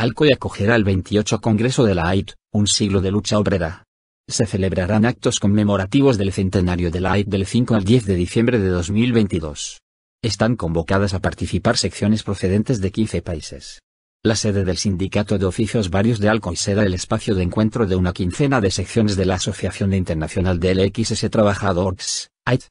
Alcoy acogerá el 28 Congreso de la AIT, un siglo de lucha obrera. Se celebrarán actos conmemorativos del centenario de la AIT del 5 al 10 de diciembre de 2022. Están convocadas a participar secciones procedentes de 15 países. La sede del Sindicato de Oficios Varios de Alcoy será el espacio de encuentro de una quincena de secciones de la Asociación Internacional de LXS Trabajadores, AIT.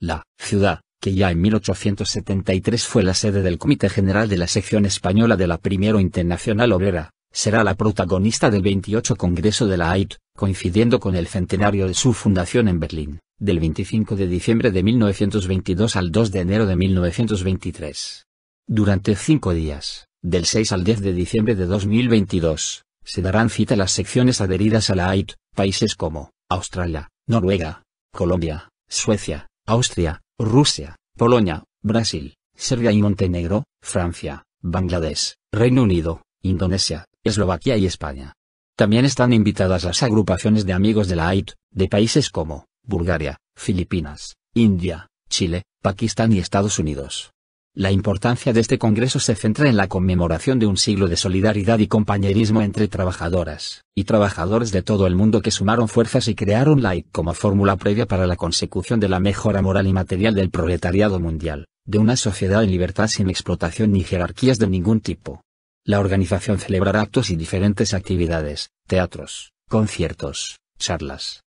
La ciudad que ya en 1873 fue la sede del Comité General de la Sección Española de la Primero Internacional Obrera, será la protagonista del 28 Congreso de la AIT, coincidiendo con el centenario de su fundación en Berlín, del 25 de diciembre de 1922 al 2 de enero de 1923. Durante cinco días, del 6 al 10 de diciembre de 2022, se darán cita las secciones adheridas a la AIT, países como Australia, Noruega, Colombia, Suecia, Austria, Rusia, Polonia, Brasil, Serbia y Montenegro, Francia, Bangladesh, Reino Unido, Indonesia, Eslovaquia y España. También están invitadas las agrupaciones de amigos de la AIT, de países como Bulgaria, Filipinas, India, Chile, Pakistán y Estados Unidos. La importancia de este Congreso se centra en la conmemoración de un siglo de solidaridad y compañerismo entre trabajadoras y trabajadores de todo el mundo que sumaron fuerzas y crearon la como fórmula previa para la consecución de la mejora moral y material del proletariado mundial, de una sociedad en libertad sin explotación ni jerarquías de ningún tipo. La organización celebrará actos y diferentes actividades, teatros, conciertos, charlas,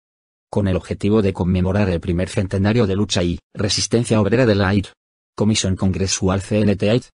con el objetivo de conmemorar el primer centenario de lucha y resistencia obrera de la Comisión Congresual CNT